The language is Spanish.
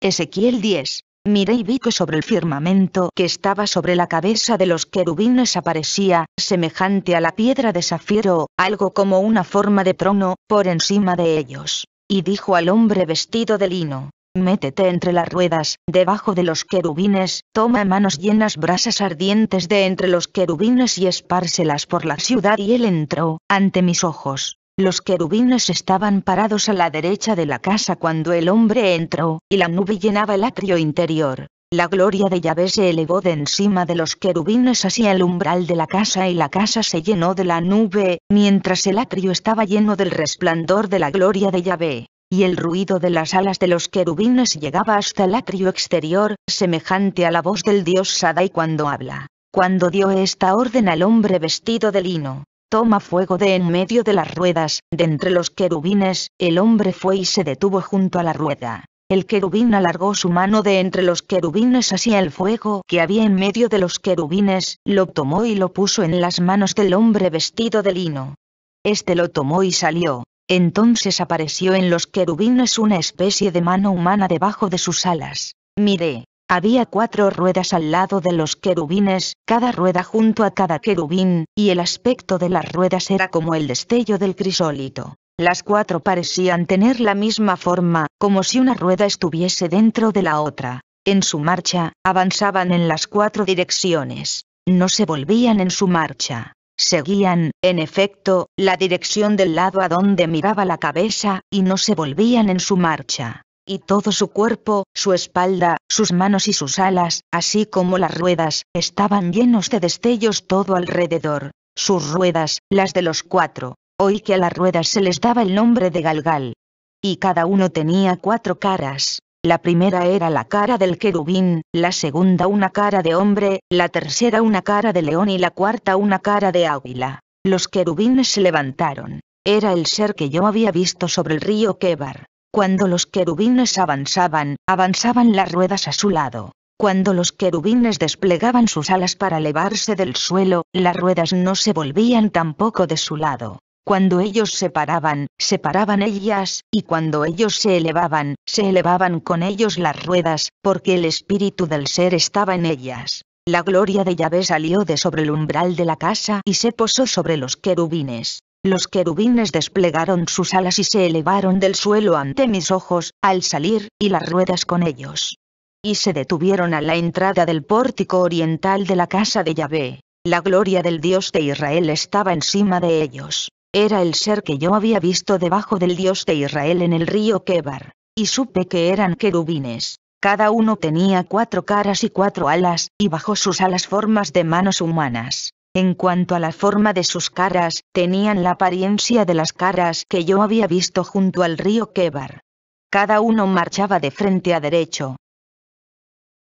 Ezequiel 10. Miré y vi que sobre el firmamento que estaba sobre la cabeza de los querubines aparecía, semejante a la piedra de zafiro, algo como una forma de trono, por encima de ellos. Y dijo al hombre vestido de lino, métete entre las ruedas, debajo de los querubines, toma manos llenas brasas ardientes de entre los querubines y espárselas por la ciudad. Y él entró, ante mis ojos, los querubines estaban parados a la derecha de la casa cuando el hombre entró, y la nube llenaba el atrio interior. La gloria de Yahvé se elevó de encima de los querubines hacia el umbral de la casa y la casa se llenó de la nube, mientras el atrio estaba lleno del resplandor de la gloria de Yahvé. Y el ruido de las alas de los querubines llegaba hasta el atrio exterior, semejante a la voz del dios Sadai cuando habla. Cuando dio esta orden al hombre vestido de lino, toma fuego de en medio de las ruedas, de entre los querubines, el hombre fue y se detuvo junto a la rueda. El querubín alargó su mano de entre los querubines hacia el fuego que había en medio de los querubines, lo tomó y lo puso en las manos del hombre vestido de lino. Este lo tomó y salió. Entonces apareció en los querubines una especie de mano humana debajo de sus alas. Miré, había cuatro ruedas al lado de los querubines, cada rueda junto a cada querubín, y el aspecto de las ruedas era como el destello del crisólito. Las cuatro parecían tener la misma forma, como si una rueda estuviese dentro de la otra. En su marcha, avanzaban en las cuatro direcciones. No se volvían en su marcha. Seguían, en efecto, la dirección del lado a donde miraba la cabeza, y no se volvían en su marcha y todo su cuerpo, su espalda, sus manos y sus alas, así como las ruedas, estaban llenos de destellos todo alrededor. Sus ruedas, las de los cuatro, oí que a las ruedas se les daba el nombre de Galgal. Y cada uno tenía cuatro caras. La primera era la cara del querubín, la segunda una cara de hombre, la tercera una cara de león y la cuarta una cara de águila. Los querubines se levantaron. Era el ser que yo había visto sobre el río Kebar. Cuando los querubines avanzaban, avanzaban las ruedas a su lado. Cuando los querubines desplegaban sus alas para elevarse del suelo, las ruedas no se volvían tampoco de su lado. Cuando ellos se paraban, se paraban ellas, y cuando ellos se elevaban, se elevaban con ellos las ruedas, porque el espíritu del ser estaba en ellas. La gloria de Yahvé salió de sobre el umbral de la casa y se posó sobre los querubines. Los querubines desplegaron sus alas y se elevaron del suelo ante mis ojos, al salir, y las ruedas con ellos. Y se detuvieron a la entrada del pórtico oriental de la casa de Yahvé. La gloria del Dios de Israel estaba encima de ellos. Era el ser que yo había visto debajo del Dios de Israel en el río Kebar. Y supe que eran querubines. Cada uno tenía cuatro caras y cuatro alas, y bajo sus alas formas de manos humanas. En cuanto a la forma de sus caras, tenían la apariencia de las caras que yo había visto junto al río Kebar. Cada uno marchaba de frente a derecho,